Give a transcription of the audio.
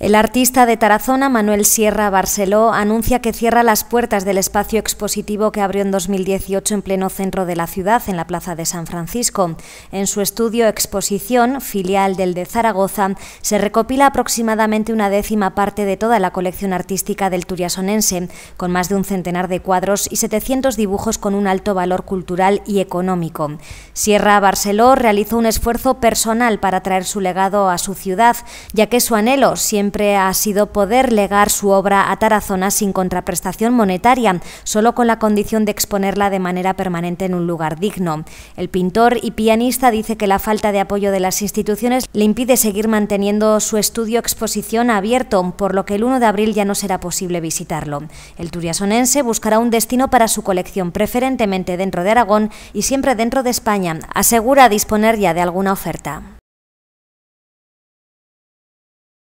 El artista de Tarazona, Manuel Sierra Barceló, anuncia que cierra las puertas del espacio expositivo que abrió en 2018 en pleno centro de la ciudad, en la Plaza de San Francisco. En su estudio Exposición, filial del de Zaragoza, se recopila aproximadamente una décima parte de toda la colección artística del turiasonense, con más de un centenar de cuadros y 700 dibujos con un alto valor cultural y económico. Sierra Barceló realizó un esfuerzo personal para traer su legado a su ciudad, ya que su anhelo siempre ha sido poder legar su obra a Tarazona sin contraprestación monetaria, solo con la condición de exponerla de manera permanente en un lugar digno. El pintor y pianista dice que la falta de apoyo de las instituciones le impide seguir manteniendo su estudio exposición abierto, por lo que el 1 de abril ya no será posible visitarlo. El turiasonense buscará un destino para su colección, preferentemente dentro de Aragón y siempre dentro de España. Asegura disponer ya de alguna oferta.